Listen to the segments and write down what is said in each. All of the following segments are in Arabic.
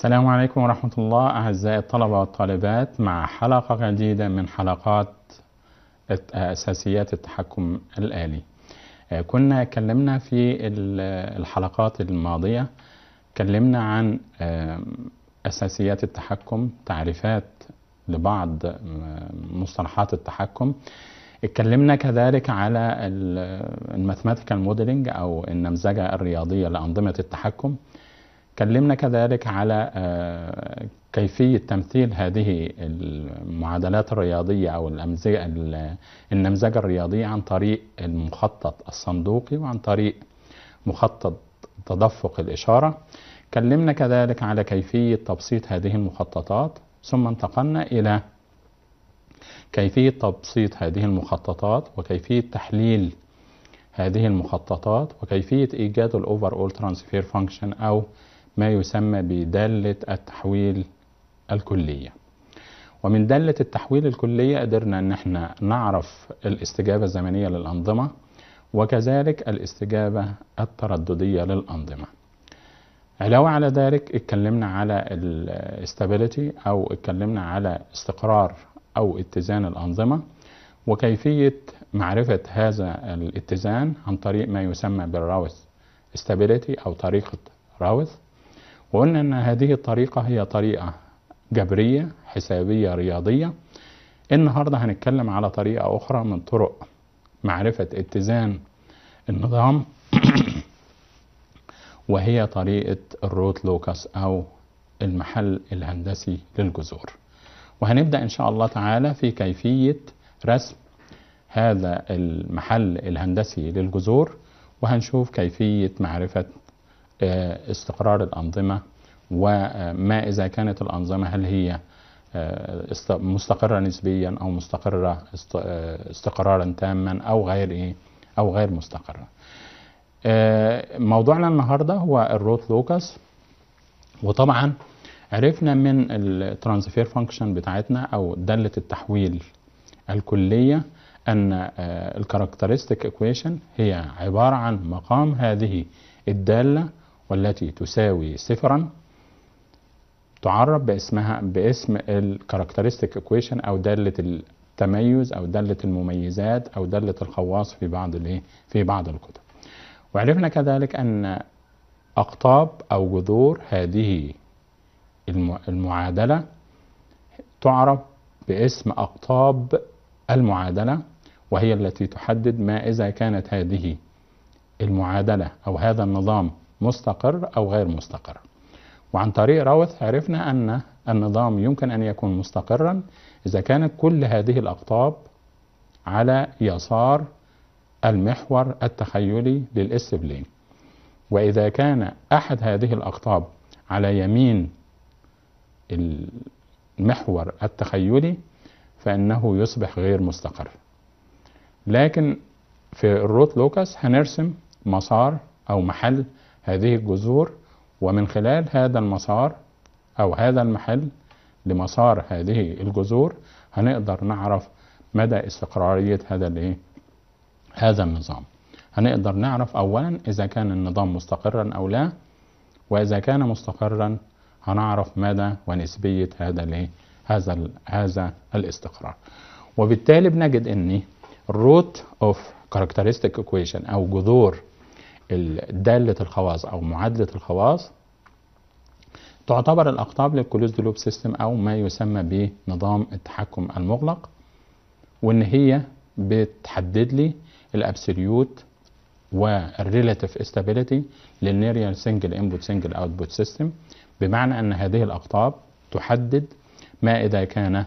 السلام عليكم ورحمة الله أعزائي الطلبة والطالبات مع حلقة جديدة من حلقات أساسيات التحكم الآلي آه، كنا اتكلمنا في الحلقات الماضية اتكلمنا عن أساسيات التحكم تعريفات لبعض مصطلحات التحكم اتكلمنا كذلك على الماثماتيكال موديلنج أو النمذجة الرياضية لأنظمة التحكم كلمنا كذلك على آه، كيفية تمثيل هذه المعادلات الرياضية أو النمذجة الرياضية عن طريق المخطط الصندوقي وعن طريق مخطط تدفق الإشارة كلمنا كذلك على كيفية تبسيط هذه المخططات ثم انتقلنا إلى كيفية تبسيط هذه المخططات وكيفية تحليل هذه المخططات وكيفية إيجاد الأوفر أول ترانسفير فانكشن أو ما يسمى بدالة التحويل الكلية ومن دالة التحويل الكلية قدرنا ان احنا نعرف الاستجابة الزمنية للأنظمة وكذلك الاستجابة الترددية للأنظمة علاوة على ذلك اتكلمنا على الاستابيليتي او اتكلمنا على استقرار او اتزان الأنظمة وكيفية معرفة هذا الاتزان عن طريق ما يسمى بالراوث استابيليتي او طريقة راوث وقلنا ان هذه الطريقة هي طريقة جبرية حسابية رياضية النهاردة هنتكلم على طريقة اخرى من طرق معرفة اتزان النظام وهي طريقة الروت لوكس او المحل الهندسي للجذور وهنبدأ ان شاء الله تعالى في كيفية رسم هذا المحل الهندسي للجذور وهنشوف كيفية معرفة آه، استقرار الأنظمة وما إذا كانت الأنظمة هل هي آه، مستقرة نسبيا أو مستقرة آه، استقرارا تاما أو غير إيه أو غير مستقرة موضوعنا النهاردة هو الروت لوكس وطبعا عرفنا من الترانسفير فانكشن بتاعتنا أو دالة التحويل الكلية أن الكاركترستيك ايكويشن هي عبارة عن مقام هذه الدالة والتي تساوي صفرا تعرف باسمها باسم الكاركترستيك ايكويشن او داله التميز او داله المميزات او داله الخواص في بعض الايه في بعض الكتب وعرفنا كذلك ان اقطاب او جذور هذه المعادله تعرف باسم اقطاب المعادله وهي التي تحدد ما اذا كانت هذه المعادله او هذا النظام مستقر أو غير مستقر وعن طريق راوث عرفنا أن النظام يمكن أن يكون مستقرا إذا كانت كل هذه الأقطاب على يسار المحور التخيلي للاسبلين وإذا كان أحد هذه الأقطاب على يمين المحور التخيلي فإنه يصبح غير مستقر لكن في الروت لوكس هنرسم مسار أو محل هذه الجذور ومن خلال هذا المسار أو هذا المحل لمسار هذه الجذور هنقدر نعرف مدى استقرارية هذا الإيه؟ هذا النظام هنقدر نعرف أولا إذا كان النظام مستقرا أو لا وإذا كان مستقرا هنعرف مدى ونسبية هذا الإيه؟ هذا هذا الاستقرار وبالتالي بنجد ان الروت اوف كاركترستيك ايكويشن او جذور دالة الخواص أو معادلة الخواص تعتبر الأقطاب للكلوزد لوب سيستم أو ما يسمى بنظام التحكم المغلق وإن هي بتحدد لي الأبسوليوت والريلاتيف استابيليتي للنيريال سنجل انبوت سنجل اوتبوت سيستم بمعنى ان هذه الاقطاب تحدد ما اذا كان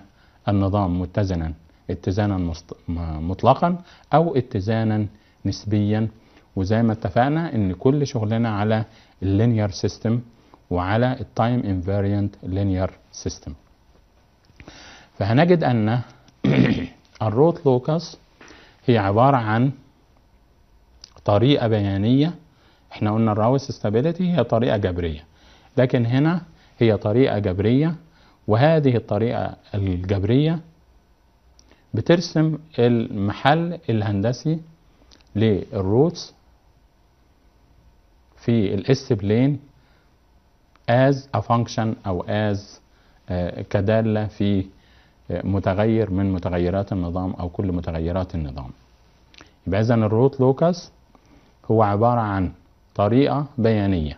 النظام متزنا اتزانا مطلقا او اتزانا نسبيا وزي ما اتفقنا ان كل شغلنا على اللينير سيستم وعلى التايم انفاريانت لينير سيستم فهنجد ان الروت لوكس هي عبارة عن طريقة بيانية احنا قلنا الراوس ستابيليتي هي طريقة جبرية لكن هنا هي طريقة جبرية وهذه الطريقة الجبرية بترسم المحل الهندسي للروتس في الاس بلين as a function او as آه، كدالة في آه، متغير من متغيرات النظام او كل متغيرات النظام يبقى اذا الروت لوكس هو عبارة عن طريقة بيانية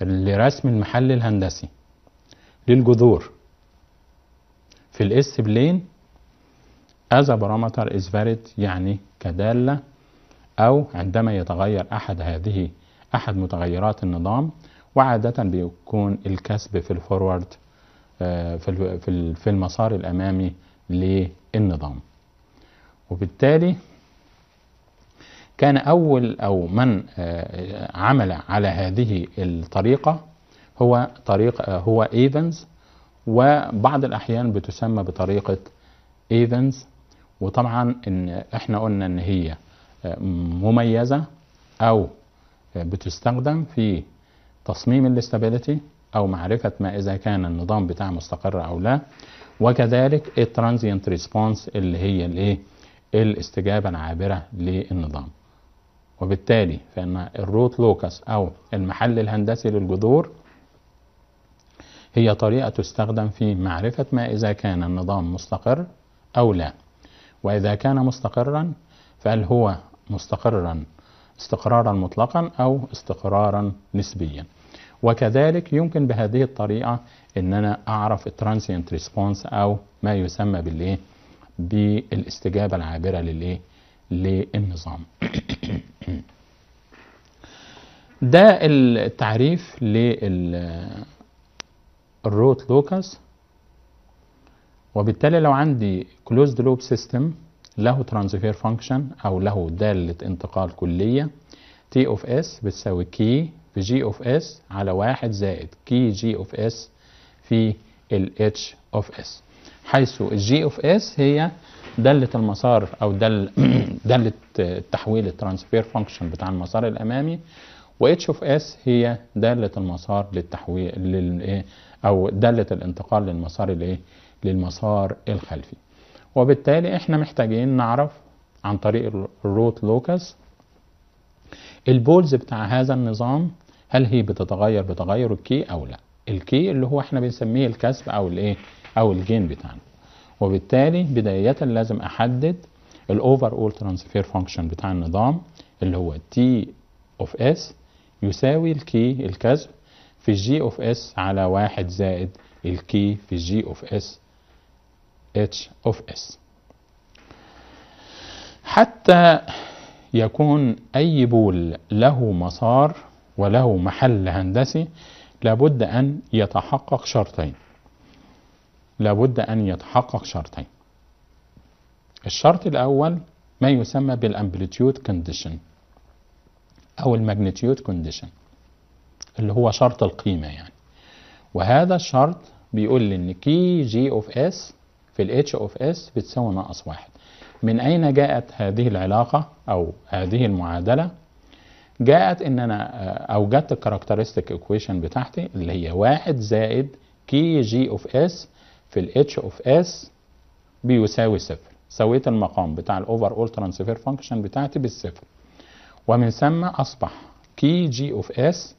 لرسم المحل الهندسي للجذور في الاس بلين as a parameter is valid يعني كدالة أو عندما يتغير أحد هذه أحد متغيرات النظام وعادة بيكون الكسب في الفورورد آه، في المسار الأمامي للنظام وبالتالي كان أول أو من آه، عمل على هذه الطريقة هو طريق آه، هو ايفنز وبعض الأحيان بتسمى بطريقة ايفنز وطبعا إن احنا قلنا إن هي مميزة أو بتستخدم في تصميم الاستابيليتي أو معرفة ما إذا كان النظام بتاع مستقر أو لا وكذلك الترانزيانت ريسبونس اللي هي الايه الاستجابة العابرة للنظام وبالتالي فإن الروت لوكس أو المحل الهندسي للجذور هي طريقة تستخدم في معرفة ما إذا كان النظام مستقر أو لا وإذا كان مستقرا فهل هو مستقرا استقرارا مطلقا أو استقرارا نسبيا وكذلك يمكن بهذه الطريقة ان انا اعرف الترانسيانت ريسبونس او ما يسمى بالايه بالاستجابة العابرة للايه للنظام ده التعريف للروت لوكاس وبالتالي لو عندي كلوزد لوب سيستم له ترانزفير فانكشن او له داله انتقال كليه تي اوف اس بتساوي كي في جي اوف اس على واحد زائد كي جي اوف اس في ال H اوف اس حيث الجي اوف اس هي دالة المسار او دل دالة التحويل الترانسفير فانكشن بتاع المسار الامامي و اتش اوف اس هي دالة المسار للتحويل لل إيه، او دالة الانتقال للمسار الايه للمسار الخلفي وبالتالي احنا محتاجين نعرف عن طريق الروت لوكس البولز بتاع هذا النظام هل هي بتتغير بتغير الكي او لا الكي اللي هو احنا بنسميه الكسب او الايه او الجين بتاعنا وبالتالي بداية لازم احدد الاوفر اول ترانسفير فانكشن بتاع النظام اللي هو تي اوف اس يساوي الكي الكسب في الجي اوف اس على واحد زائد الكي في الجي اوف اس h of s حتى يكون أي بول له مسار وله محل هندسي لابد أن يتحقق شرطين لابد أن يتحقق شرطين الشرط الأول ما يسمى بالامبليتيود كونديشن أو الماجنتيود كونديشن اللي هو شرط القيمة يعني وهذا الشرط بيقول لي إن كي جي أوف اس في ال H of S بتساوي ناقص واحد من أين جاءت هذه العلاقة أو هذه المعادلة؟ جاءت إن أنا آه، أوجدت الكاركترستيك إيكويشن بتاعتي اللي هي واحد زائد كي جي أوف إس في ال H of S بيساوي صفر سويت المقام بتاع الأوفر أول ترانسفير فانكشن بتاعتي بالصفر ومن ثم أصبح كي جي أوف إس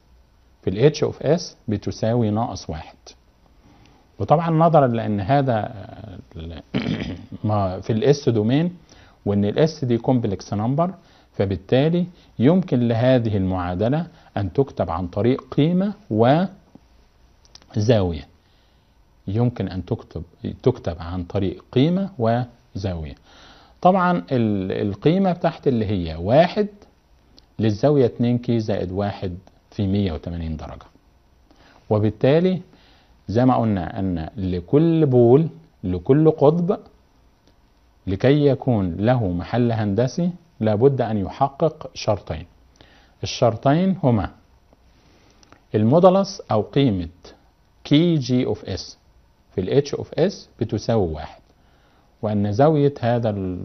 في ال H of S بتساوي ناقص واحد وطبعا نظرا لان هذا ما في الاس دومين وان الاس دي كومبلكس نمبر فبالتالي يمكن لهذه المعادلة أن تكتب عن طريق قيمة وزاوية يمكن أن تكتب تكتب عن طريق قيمة وزاوية طبعا القيمة بتاعت اللي هي واحد للزاوية 2 كي زائد واحد في 180 درجة وبالتالي زي ما قلنا أن لكل بول لكل قطب لكي يكون له محل هندسي لابد أن يحقق شرطين الشرطين هما المودلس أو قيمة كي جي اوف اس في الاتش اوف اس بتساوي واحد وأن زاوية هذا ال...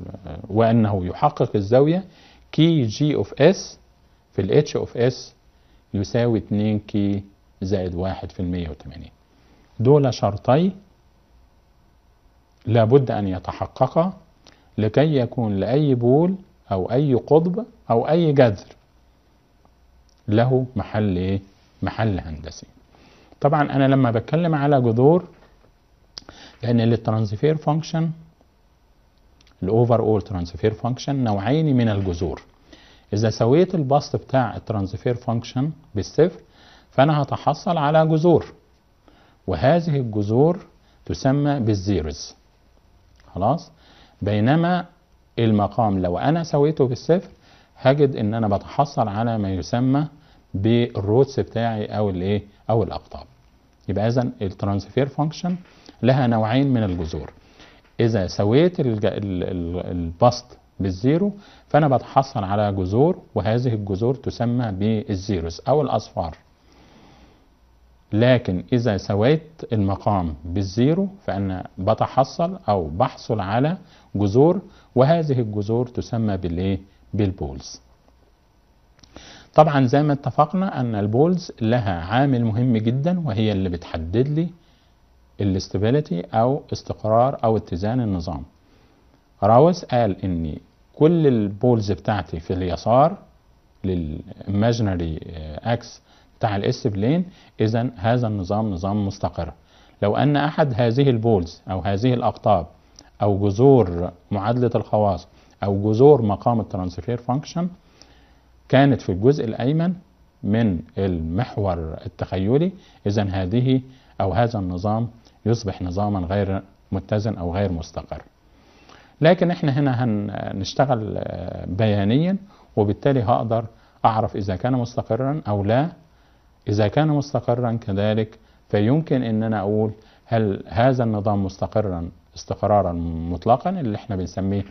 وأنه يحقق الزاوية كي جي اوف اس في الاتش اوف اس يساوي 2 كي زائد واحد في المية وتمانين دول شرطي لابد أن يتحققا لكي يكون لأي بول أو أي قطب أو أي جذر له محل إيه؟ محل هندسي طبعا أنا لما بتكلم على جذور لأن الترانسفير فانكشن الأوفر أول ترانسفير فانكشن نوعين من الجذور إذا سويت البسط بتاع الترانسفير فانكشن بالصفر فأنا هتحصل على جذور وهذه الجذور تسمى بالزيروز خلاص بينما المقام لو انا سويته بالصفر هجد ان انا بتحصل على ما يسمى بالروتس بتاعي او الايه او الاقطاب يبقى اذا الترانسفير فانكشن لها نوعين من الجذور اذا سويت البسط بالزيرو فانا بتحصل على جذور وهذه الجذور تسمى بالزيروس او الاصفار لكن إذا سويت المقام بالزيرو فأنا بتحصل أو بحصل على جذور وهذه الجذور تسمى بالإيه؟ بالبولز طبعا زي ما اتفقنا أن البولز لها عامل مهم جدا وهي اللي بتحدد لي الاستابيليتي أو استقرار أو اتزان النظام راوس قال إن كل البولز بتاعتي في اليسار للإيماجنري أكس آه، بتاع الاس بلين اذا هذا النظام نظام مستقر لو ان احد هذه البولز او هذه الاقطاب او جذور معادله الخواص او جذور مقام الترانسفير فانكشن كانت في الجزء الايمن من المحور التخيلي اذا هذه او هذا النظام يصبح نظاما غير متزن او غير مستقر لكن احنا هنا هنشتغل آه، بيانيا وبالتالي هقدر اعرف اذا كان مستقرا او لا إذا كان مستقرا كذلك فيمكن أن أنا أقول هل هذا النظام مستقرا استقرارا مطلقا اللي احنا بنسميه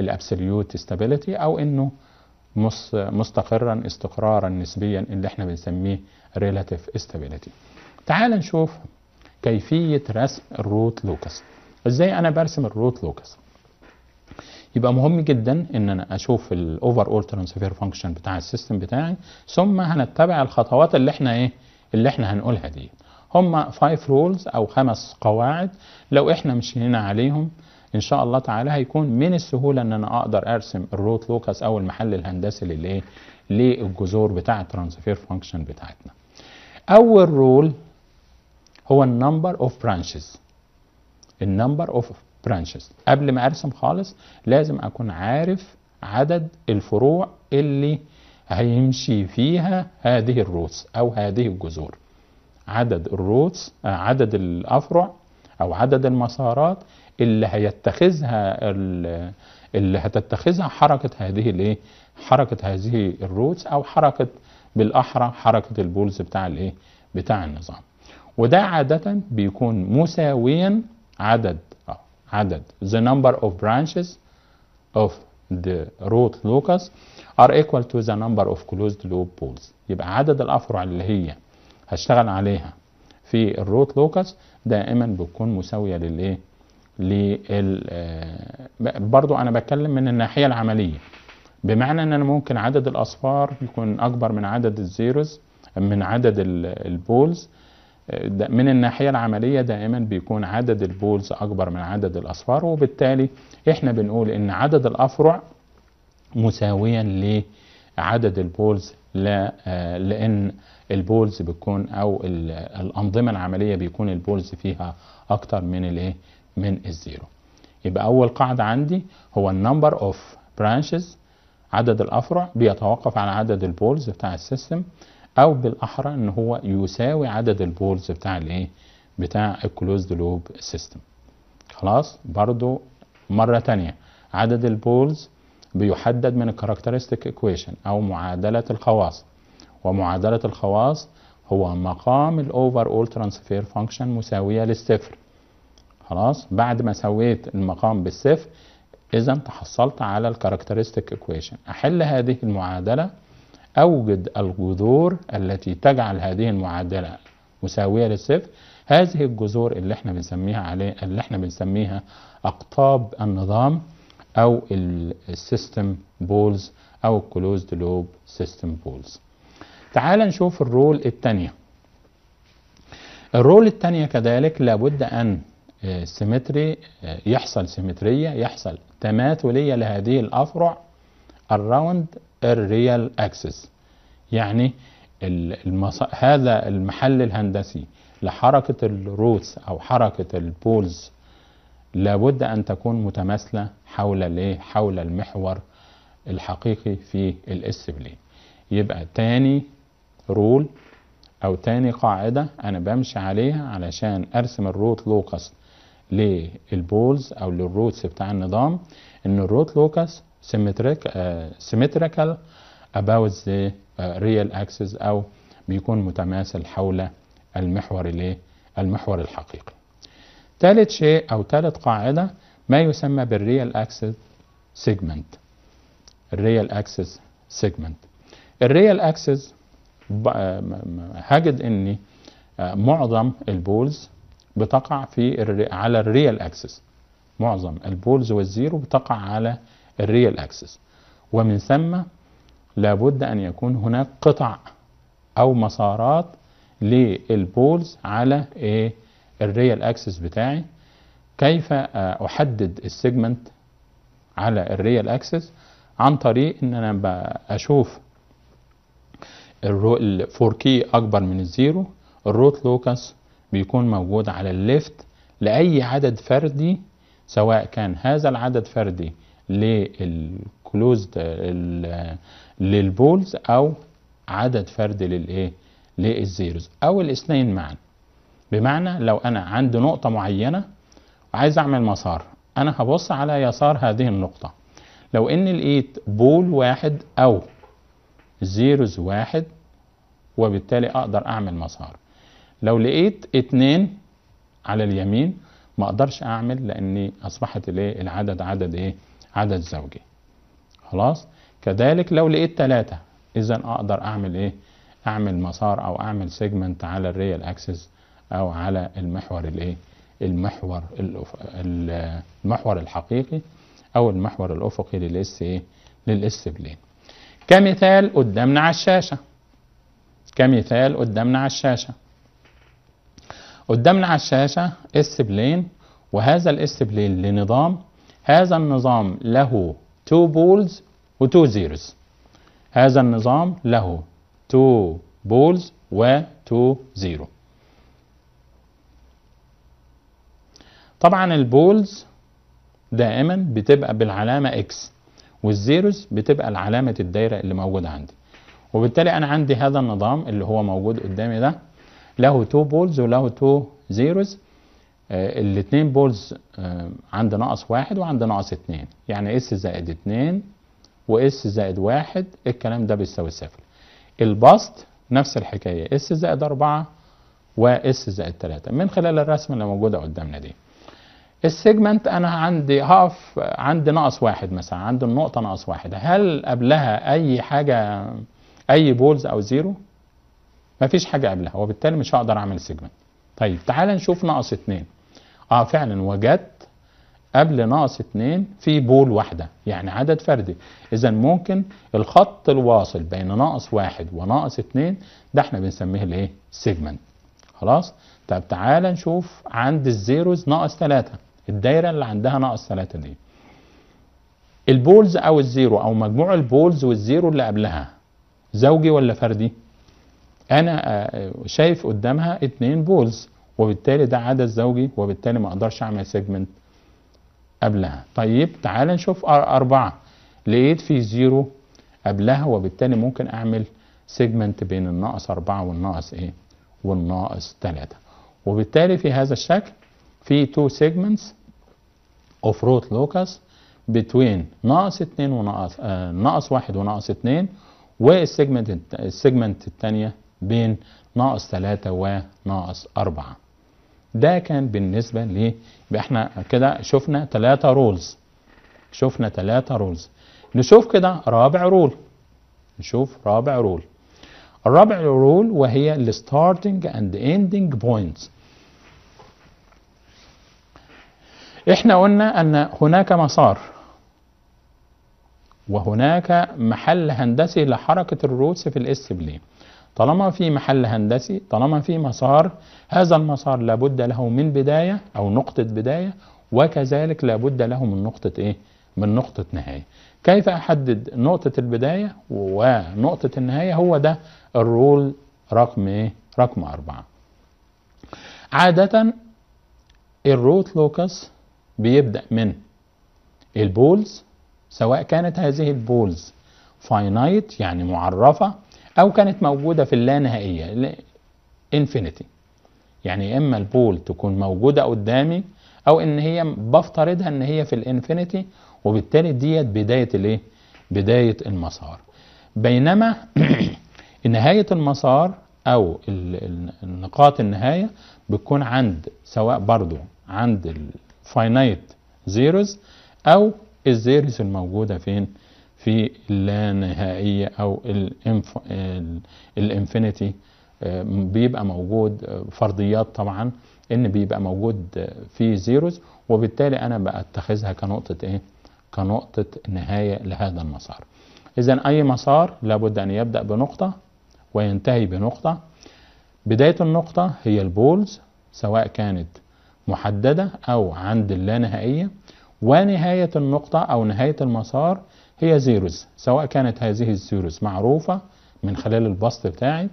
الابسوليوت ستابيليتي او انه مستقرا استقرارا نسبيا اللي احنا بنسميه ريلاتيف ستابيليتي تعال نشوف كيفية رسم الروت لوكس ازاي انا برسم الروت لوكس يبقى مهم جدا ان انا اشوف الاوفر اول ترانسفير فانكشن بتاع السيستم بتاعي ثم هنتبع الخطوات اللي احنا ايه اللي احنا هنقولها دي هم فايف رولز او خمس قواعد لو احنا مشينا عليهم ان شاء الله تعالى هيكون من السهوله ان انا اقدر ارسم الروت لوكس او المحل الهندسي للايه للجذور بتاع الترانسفير فانكشن بتاعتنا اول رول هو النمبر اوف برانشز النمبر اوف برانشز قبل ما ارسم خالص لازم اكون عارف عدد الفروع اللي هيمشي فيها هذه الروتس او هذه الجذور عدد الروتس آه، عدد الافرع او عدد المسارات اللي هيتخذها اللي هتتخذها حركه هذه الايه حركه هذه الروتس او حركه بالاحرى حركه البولز بتاع الايه بتاع النظام وده عاده بيكون مساويا عدد عدد the number of branches of the root locus are equal to the number of closed loop poles يبقى عدد الأفرع اللي هي هشتغل عليها في الروت لوكس دائما بتكون مساوية للايه لل آه، برضو انا بتكلم من الناحية العملية بمعنى ان انا ممكن عدد الاصفار يكون اكبر من عدد الزيروز من عدد البولز من الناحية العملية دائما بيكون عدد البولز أكبر من عدد الأصفار وبالتالي إحنا بنقول إن عدد الأفرع مساويا لعدد البولز لا لأن البولز بتكون أو الأنظمة العملية بيكون البولز فيها أكتر من الإيه من الزيرو يبقى أول قاعدة عندي هو النمبر أوف برانشز عدد الأفرع بيتوقف على عدد البولز بتاع السيستم او بالاحرى ان هو يساوي عدد البولز بتاع الايه بتاع الكلوزد لوب سيستم خلاص برضو مرة تانية عدد البولز بيحدد من الكاركترستيك ايكويشن او معادلة الخواص ومعادلة الخواص هو مقام الاوفر اول ترانسفير فانكشن مساوية للصفر خلاص بعد ما سويت المقام بالصفر اذا تحصلت على الكاركترستيك ايكويشن احل هذه المعادله أوجد الجذور التي تجعل هذه المعادلة مساوية للصفر هذه الجذور اللي احنا بنسميها عليه اللي احنا بنسميها أقطاب النظام أو السيستم بولز أو الكلوزد لوب سيستم بولز تعال نشوف الرول الثانية الرول الثانية كذلك لابد أن سيمتري آه، آه، يحصل سيمترية يحصل تماثلية لهذه الأفرع الراوند الريال اكسس يعني المص... هذا المحل الهندسي لحركة الروتس أو حركة البولز لابد أن تكون متماثلة حول الايه حول المحور الحقيقي في الاس بلين يبقى تاني رول أو تاني قاعدة أنا بمشي عليها علشان أرسم الروت لوكس للبولز أو للروتس بتاع النظام إن الروت لوكس symmetric, uh, symmetrical about the uh, real axis أو بيكون متماثل حول المحور الايه المحور الحقيقي ثالث شيء او ثالث قاعده ما يسمى بالريال اكسس سيجمنت الريال اكسس سيجمنت الريال اكسس هجد ان آه، معظم البولز بتقع في على الريال اكسس معظم البولز والزيرو بتقع على الريال اكسس ومن ثم لابد ان يكون هناك قطع او مسارات للبولز على ايه الريال اكسس بتاعي كيف احدد السيجمنت على الريال اكسس عن طريق ان انا اشوف الفور كي اكبر من الزيرو الروت لوكس بيكون موجود على الليفت لاي عدد فردي سواء كان هذا العدد فردي للكلوزد للبولز او عدد فرد للايه للزيروز او الاثنين معا بمعنى لو انا عندي نقطة معينة وعايز اعمل مسار انا هبص على يسار هذه النقطة لو ان لقيت بول واحد او زيروز واحد وبالتالي اقدر اعمل مسار لو لقيت اتنين على اليمين ما اقدرش اعمل لان اصبحت الايه العدد عدد ايه عدد زوجي خلاص كذلك لو لقيت ثلاثة اذا اقدر اعمل ايه اعمل مسار او اعمل سيجمنت على الريال اكسس او على المحور الايه المحور المحور الحقيقي او المحور الافقي للاس ايه للاس بلين كمثال قدامنا على الشاشه كمثال قدامنا على الشاشه قدامنا على الشاشه اس بلين وهذا الاس بلين لنظام هذا النظام له 2 بولز و 2 زيروز هذا النظام له 2 بولز و 2 زيرو طبعا البولز دائما بتبقى بالعلامة X والزيروز بتبقى العلامة الدايرة اللي موجودة عندي وبالتالي أنا عندي هذا النظام اللي هو موجود قدامي ده له 2 بولز وله 2 زيروز آه، الاثنين بولز آه، عند ناقص واحد وعند ناقص اثنين يعني اس زائد اثنين واس زائد واحد الكلام ده بيساوي صفر البسط نفس الحكاية اس زائد اربعة واس زائد تلاتة من خلال الرسمة اللي موجودة قدامنا دي السيجمنت انا عندي هقف عند ناقص واحد مثلا عند النقطة ناقص واحد هل قبلها اي حاجة اي بولز او زيرو مفيش حاجة قبلها وبالتالي مش هقدر اعمل سيجمنت طيب تعال نشوف ناقص اتنين اه فعلا وجدت قبل ناقص اتنين في بول واحدة يعني عدد فردي اذا ممكن الخط الواصل بين ناقص واحد وناقص اتنين ده احنا بنسميه الايه سيجمنت خلاص طب تعالى نشوف عند الزيروز ناقص ثلاثة الدايرة اللي عندها ناقص ثلاثة دي البولز او الزيرو او مجموع البولز والزيرو اللي قبلها زوجي ولا فردي انا آه، شايف قدامها اتنين بولز وبالتالي ده عدد زوجي وبالتالي ما اقدرش اعمل سيجمنت قبلها طيب تعال نشوف أربعة لقيت في زيرو قبلها وبالتالي ممكن اعمل سيجمنت بين الناقص أربعة والناقص ايه والناقص ثلاثة وبالتالي في هذا الشكل في تو سيجمنتس اوف روت لوكس بين ناقص اتنين وناقص آه ناقص واحد وناقص اتنين والسيجمنت السيجمنت الثانية بين ناقص ثلاثة وناقص أربعة ده كان بالنسبة ل احنا كده شفنا ثلاثة رولز شفنا ثلاثة رولز نشوف كده رابع رول نشوف رابع رول الرابع رول وهي الستارتنج اند اندنج بوينتس احنا قلنا ان هناك مسار وهناك محل هندسي لحركة الروتس في الاس بلين طالما في محل هندسي طالما في مسار هذا المسار لابد له من بداية أو نقطة بداية وكذلك لابد له من نقطة إيه؟ من نقطة نهاية كيف أحدد نقطة البداية ونقطة النهاية هو ده الرول رقم إيه؟ رقم أربعة عادة الروت لوكس بيبدأ من البولز سواء كانت هذه البولز فاينايت يعني معرفة او كانت موجوده في اللانهائيه انفينيتي يعني يا اما البول تكون موجوده قدامي او ان هي بفترضها ان هي في الانفينيتي وبالتالي ديت بدايه الايه بدايه المسار بينما نهايه المسار او النقاط النهايه بتكون عند سواء برضو عند الفاينايت زيروز او الزيروز الموجوده فين في اللانهائية أو الانفينيتي آه، بيبقى موجود آه، فرضيات طبعا ان بيبقى موجود آه، في زيروز وبالتالي انا بتخذها كنقطة ايه كنقطة نهاية لهذا المسار اذا اي مسار لابد ان يبدأ بنقطة وينتهي بنقطة بداية النقطة هي البولز سواء كانت محددة او عند اللانهائية ونهاية النقطة او نهاية المسار هي زيروز سواء كانت هذه الزيروز معروفة من خلال البسط بتاعي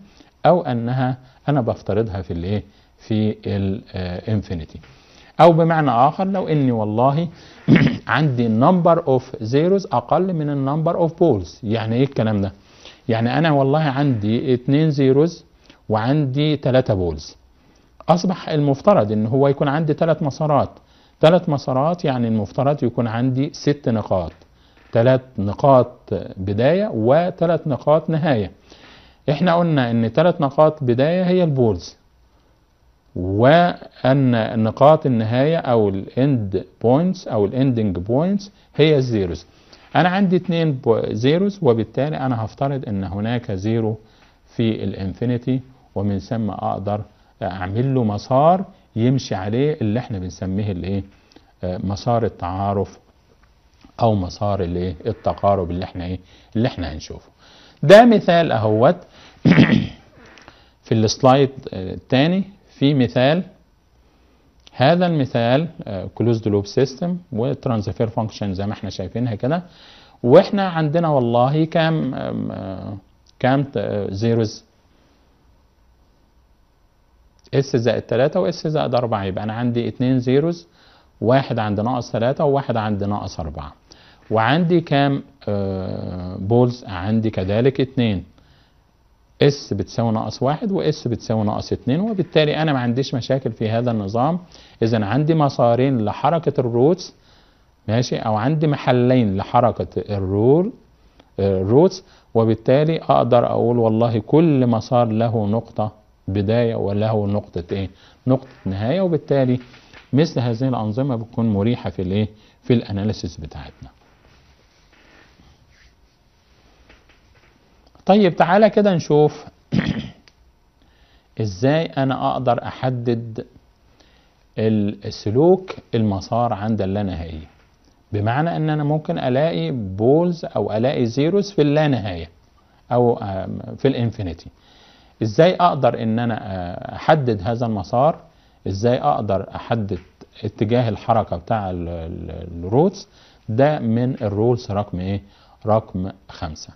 او انها انا بفترضها في الايه في الانفينيتي آه، او بمعنى اخر لو اني والله عندي نمبر اوف زيروز اقل من النمبر اوف بولز يعني ايه الكلام ده يعني انا والله عندي اتنين زيروز وعندي تلاتة بولز اصبح المفترض ان هو يكون عندي تلات مسارات تلات مسارات يعني المفترض يكون عندي ست نقاط ثلاث نقاط بداية وثلاث نقاط نهاية احنا قلنا ان ثلاث نقاط بداية هي البولز وان نقاط النهاية او الاند بوينتس او الاندنج بوينتس هي الزيروز انا عندي اثنين زيروز وبالتالي انا هفترض ان هناك زيرو في الانفينيتي ومن ثم اقدر اعمل له مسار يمشي عليه اللي احنا بنسميه الايه مسار التعارف او مسار الايه التقارب اللي احنا ايه اللي احنا هنشوفه ده مثال اهوت في السلايد آه، الثاني في مثال هذا المثال كلوزد لوب سيستم وترانسفير فانكشن زي ما احنا شايفينها كده واحنا عندنا والله كام آه، كام زيروز آه، اس زائد 3 واس زائد 4 يبقى انا عندي 2 زيروز واحد عند ناقص 3 وواحد عند ناقص 4 وعندي كام آه، بولز عندي كذلك اتنين اس بتساوي ناقص واحد واس بتساوي ناقص اتنين وبالتالي انا ما عنديش مشاكل في هذا النظام اذا عندي مسارين لحركة الروتس ماشي او عندي محلين لحركة الرول آه، الروتس وبالتالي اقدر اقول والله كل مسار له نقطة بداية وله نقطة ايه نقطة نهاية وبالتالي مثل هذه الانظمة بتكون مريحة في الايه في الاناليسيس بتاعتنا طيب تعالى كده نشوف ازاي انا اقدر احدد السلوك المسار عند اللانهاية بمعنى ان انا ممكن الاقي بولز او الاقي زيروز في اللانهاية او آه، في الانفينيتي ازاي اقدر ان انا آه، احدد هذا المسار ازاي اقدر احدد اتجاه الحركة بتاع الروتس ده من الرولز رقم ايه رقم خمسة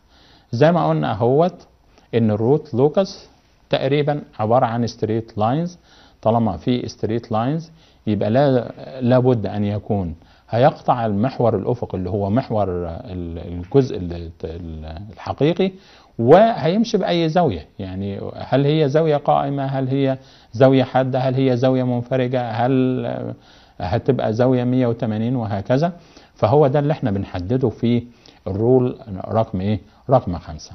زي ما قلنا اهوت ان الروت لوكس تقريبا عبارة عن ستريت لاينز طالما في ستريت لاينز يبقى لا لابد ان يكون هيقطع المحور الافق اللي هو محور الجزء الحقيقي وهيمشي باي زاويه يعني هل هي زاويه قائمه هل هي زاويه حاده هل هي زاويه منفرجه هل هتبقى زاويه 180 وهكذا فهو ده اللي احنا بنحدده في الرول رقم ايه رقم خمسة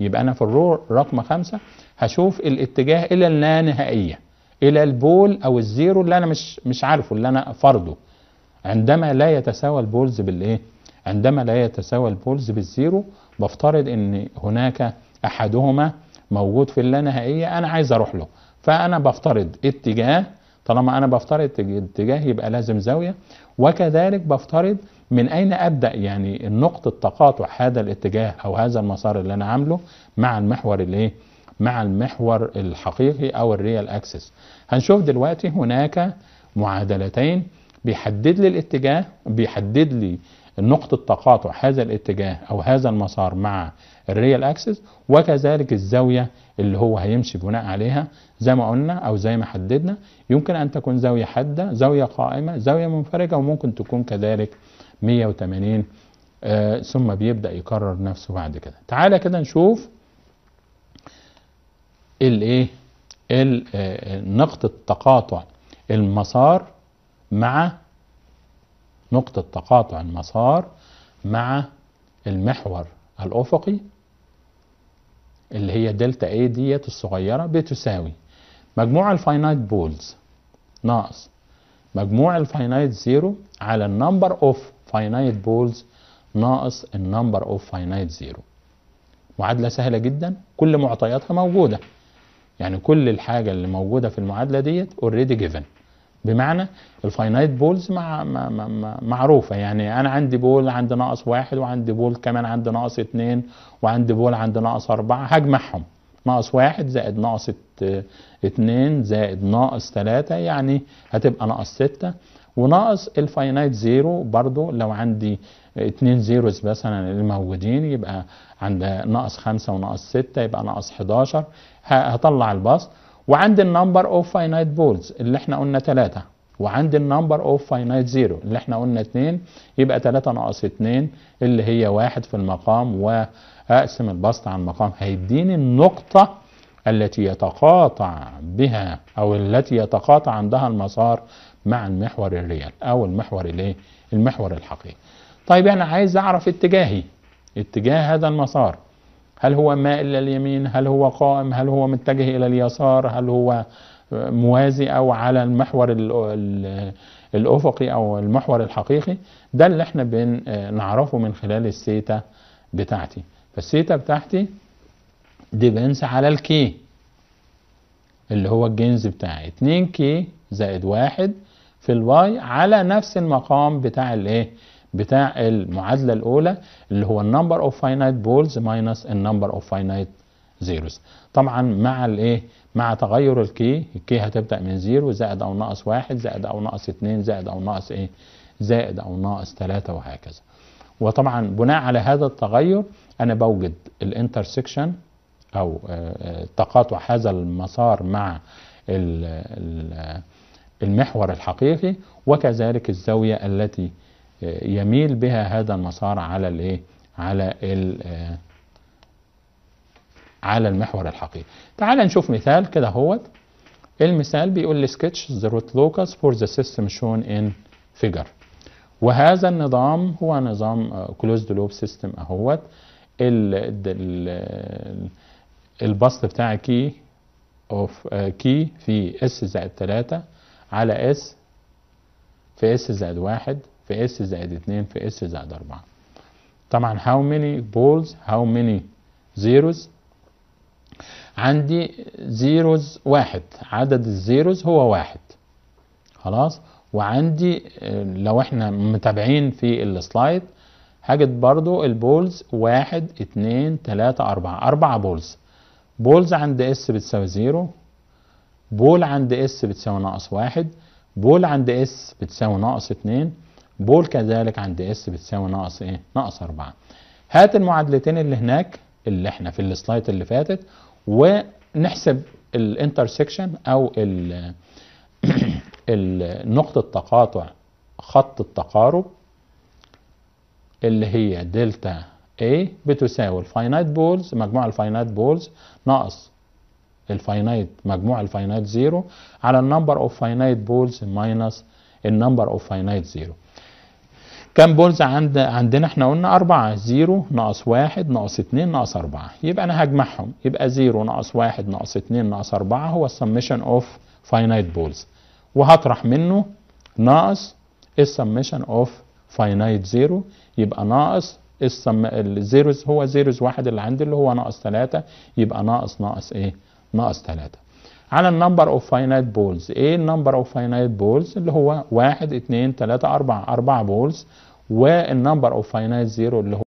يبقى انا في الرول رقم خمسة هشوف الاتجاه الى اللانهائية الى البول او الزيرو اللي انا مش مش عارفه اللي انا فرضه عندما لا يتساوى البولز بالايه عندما لا يتساوى البولز بالزيرو بفترض ان هناك احدهما موجود في اللانهائية انا عايز اروح له فانا بفترض اتجاه طالما انا بفترض اتجاه يبقى لازم زاوية وكذلك بفترض من اين ابدا يعني نقطه تقاطع هذا الاتجاه او هذا المسار اللي انا عامله مع المحور الايه مع المحور الحقيقي او الريال اكسس هنشوف دلوقتي هناك معادلتين بيحدد لي الاتجاه بيحدد لي نقطة تقاطع هذا الاتجاه أو هذا المسار مع الريال أكسس وكذلك الزاوية اللي هو هيمشي بناء عليها زي ما قلنا أو زي ما حددنا يمكن أن تكون زاوية حادة زاوية قائمة زاوية منفرجة وممكن تكون كذلك 180 آه ثم بيبدأ يكرر نفسه بعد كده تعالى كده نشوف الايه آه، نقطة تقاطع المسار مع نقطة تقاطع المسار مع المحور الأفقي اللي هي دلتا اي ديت الصغيرة بتساوي مجموع الفاينايت بولز ناقص مجموع الفاينايت زيرو على النمبر اوف finite balls ناقص النمبر اوف فاينايت زيرو معادلة سهلة جدا كل معطياتها موجودة يعني كل الحاجة اللي موجودة في المعادلة ديت اوريدي جيفن بمعنى الفاينايت بولز مع مع مع معروفة يعني أنا عندي بول عند ناقص واحد وعندي بول كمان عند ناقص اثنين وعندي بول عند ناقص أربعة هجمعهم ناقص واحد زائد ناقص اثنين زائد ناقص ثلاثه يعني هتبقى ناقص ستة وناقص الفاينايت زيرو برضو لو عندي اتنين زيروز مثلا اللي موجودين يبقى عند ناقص خمسة وناقص ستة يبقى ناقص 11 هطلع البسط وعندي النمبر اوف فاينايت بولز اللي احنا قلنا تلاتة وعندي النمبر اوف فاينايت زيرو اللي احنا قلنا اتنين يبقى تلاتة ناقص اتنين اللي هي واحد في المقام واقسم البسط عن المقام هيديني النقطة التي يتقاطع بها او التي يتقاطع عندها المسار مع المحور الريال او المحور الايه المحور الحقيقي طيب انا عايز اعرف اتجاهي اتجاه هذا المسار هل هو مائل الى اليمين هل هو قائم هل هو متجه الى اليسار هل هو موازي او على المحور الافقي او المحور الحقيقي ده اللي احنا بنعرفه من خلال السيتا بتاعتي فالسيتا بتاعتي ديبنس على الكي اللي هو الجنز بتاعي 2 كي زائد واحد في الواي على نفس المقام بتاع الايه بتاع المعادلة الأولى اللي هو النمبر اوف فاينايت بولز ماينس النمبر اوف فاينايت زيروز طبعا مع الايه مع تغير الكي الكي هتبدأ من زيرو زائد أو ناقص واحد زائد أو ناقص اثنين زائد أو ناقص ايه زائد أو ناقص ثلاثة وهكذا وطبعا بناء على هذا التغير أنا بوجد الانترسكشن أو آه، آه، تقاطع هذا المسار مع ال ال المحور الحقيقي وكذلك الزاوية التي آه، يميل بها هذا المسار على الايه على ال آه، على المحور الحقيقي تعال نشوف مثال كده هوت المثال بيقول لي سكتش the root locus for the system shown in وهذا النظام هو نظام كلوزد لوب سيستم اهوت البسط بتاع كي اوف آه، كي في اس زائد 3 على اس في اس زائد واحد في اس زائد اتنين في اس زائد اربعة طبعا how many balls how many zeros عندي zeros واحد عدد الزيروز هو واحد خلاص وعندي لو احنا متابعين في السلايد هجد برضو البولز واحد اتنين تلاتة اربعة اربعة بولز بولز عند اس بتساوي زيرو بول عند اس بتساوي ناقص واحد بول عند اس بتساوي ناقص اتنين بول كذلك عند اس بتساوي ناقص ايه ناقص اربعة هات المعادلتين اللي هناك اللي احنا في السلايد اللي فاتت ونحسب الانترسكشن او ال نقطة تقاطع خط التقارب اللي هي دلتا A بتساوي الفاينايت بولز مجموع الفاينايت بولز ناقص الفاينايت مجموع الفاينايت زيرو على النمبر اوف فاينايت بولز ماينس النمبر اوف فاينايت زيرو كم بولز عند عندنا احنا قلنا أربعة زيرو ناقص واحد ناقص اتنين ناقص أربعة يبقى أنا هجمعهم يبقى زيرو ناقص واحد ناقص اتنين ناقص أربعة هو السميشن أوف فاينايت بولز وهطرح منه ناقص السميشن أوف فاينايت زيرو يبقى ناقص السم الزيروز هو زيروز واحد اللي عندي اللي هو ناقص تلاتة يبقى ناقص ناقص ايه ناقص 3 على النمبر اوف فاينايت بولز ايه النمبر اوف فاينايت بولز اللي هو 1 2 3 4 4 بولز والنمبر اوف فاينايت زيرو اللي هو